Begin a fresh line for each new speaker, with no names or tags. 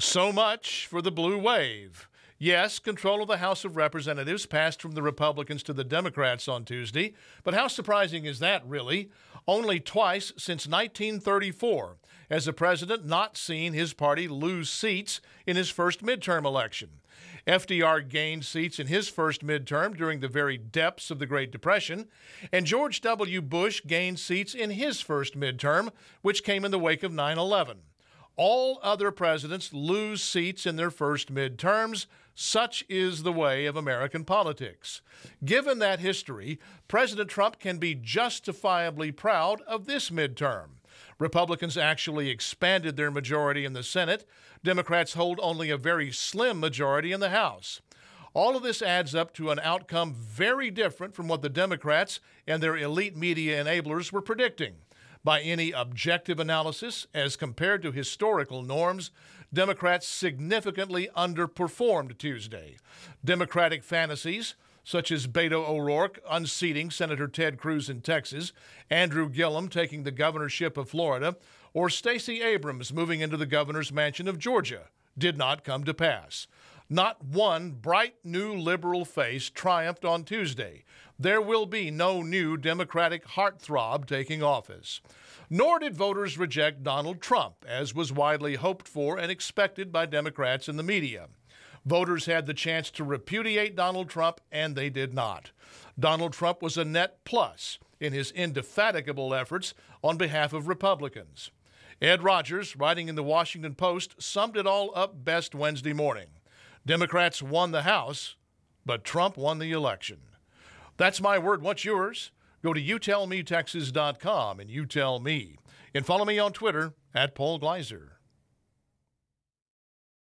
So much for the blue wave. Yes, control of the House of Representatives passed from the Republicans to the Democrats on Tuesday, but how surprising is that, really? Only twice since 1934 has the president not seen his party lose seats in his first midterm election. FDR gained seats in his first midterm during the very depths of the Great Depression, and George W. Bush gained seats in his first midterm, which came in the wake of 9 11. All other presidents lose seats in their first midterms. Such is the way of American politics. Given that history, President Trump can be justifiably proud of this midterm. Republicans actually expanded their majority in the Senate. Democrats hold only a very slim majority in the House. All of this adds up to an outcome very different from what the Democrats and their elite media enablers were predicting by any objective analysis as compared to historical norms, Democrats significantly underperformed Tuesday. Democratic fantasies, such as Beto O'Rourke unseating Senator Ted Cruz in Texas, Andrew Gillum taking the governorship of Florida, or Stacey Abrams moving into the governor's mansion of Georgia, did not come to pass. Not one bright new liberal face triumphed on Tuesday. There will be no new Democratic heartthrob taking office. Nor did voters reject Donald Trump, as was widely hoped for and expected by Democrats and the media. Voters had the chance to repudiate Donald Trump, and they did not. Donald Trump was a net plus in his indefatigable efforts on behalf of Republicans. Ed Rogers, writing in the Washington Post, summed it all up best Wednesday morning. Democrats won the House, but Trump won the election. That's my word. What's yours? Go to youtellmetexas.com and you tell me. And follow me on Twitter at Paul Gleiser.